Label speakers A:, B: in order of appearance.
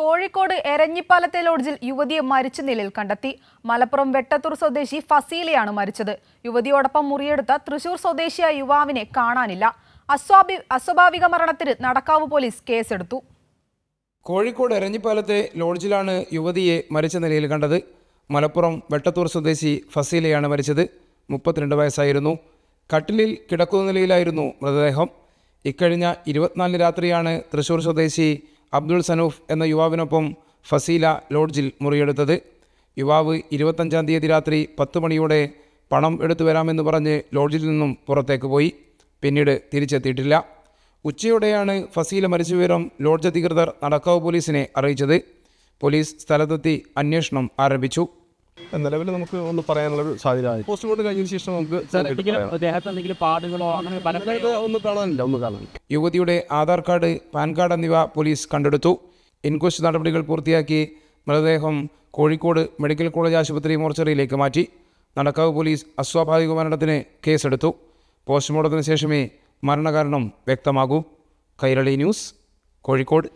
A: കോഴിക്കോട് എരഞ്ഞിപ്പാലത്തെ ലോഡ്ജിൽ യുവതിയെ മരിച്ച നിലയിൽ കണ്ടെത്തി മലപ്പുറം വെട്ടത്തൂർ സ്വദേശി ഫസീലയാണ് മരിച്ചത് യുവതിയോടൊപ്പം മുറിയെടുത്ത തൃശൂർ സ്വദേശിയായ യുവാവിനെ കാണാനില്ല അസ്വാഭി അസ്വാഭാവിക മരണത്തിന് നടക്കാവ് പോലീസ് കേസെടുത്തു
B: കോഴിക്കോട് എരഞ്ഞിപ്പാലത്തെ ലോഡ്ജിലാണ് യുവതിയെ മരിച്ച നിലയിൽ കണ്ടത് മലപ്പുറം വെട്ടത്തൂർ സ്വദേശി ഫസീലയാണ് മരിച്ചത് മുപ്പത്തിരണ്ട് വയസ്സായിരുന്നു കട്ടിലിൽ കിടക്കുന്ന നിലയിലായിരുന്നു മൃതദേഹം ഇക്കഴിഞ്ഞ ഇരുപത്തിനാലിന് രാത്രിയാണ് തൃശൂർ സ്വദേശി അബ്ദുൾ സനൂഫ് എന്ന യുവാവിനൊപ്പം ഫസീല ലോഡ്ജിൽ മുറിയെടുത്തത് യുവാവ് ഇരുപത്തഞ്ചാം തീയതി രാത്രി പത്ത് മണിയോടെ പണം എടുത്തു വരാമെന്ന് പറഞ്ഞ് ലോഡ്ജിൽ നിന്നും പുറത്തേക്ക് പോയി പിന്നീട് തിരിച്ചെത്തിയിട്ടില്ല ഉച്ചയോടെയാണ് ഫസീല മരിച്ച വിവരം ലോഡ്ജ് അധികൃതർ നടക്കാവ് പോലീസിനെ അറിയിച്ചത് പോലീസ് സ്ഥലത്തെത്തി അന്വേഷണം ആരംഭിച്ചു നിലവിൽ നമുക്ക് ഒന്ന് പറയാനുള്ള ഒരു സാധ്യത പോസ്റ്റ്മോർട്ടം കഴിഞ്ഞ ശേഷം നമുക്ക് പാടുകളോ അങ്ങനെ യുവതിയുടെ ആധാർ കാർഡ് പാൻ കാർഡ് എന്നിവ പോലീസ് കണ്ടെടുത്തു ഇൻക്വസ്റ്റ് നടപടികൾ പൂർത്തിയാക്കി മൃതദേഹം കോഴിക്കോട് മെഡിക്കൽ കോളേജ് ആശുപത്രി മോർച്ചറിയിലേക്ക് മാറ്റി നടക്കാവ് പോലീസ് അസ്വാഭാവിക മരണത്തിന് കേസെടുത്തു പോസ്റ്റ്മോർട്ടത്തിന് ശേഷമേ മരണകാരണം വ്യക്തമാകൂ കൈരളി ന്യൂസ് കോഴിക്കോട്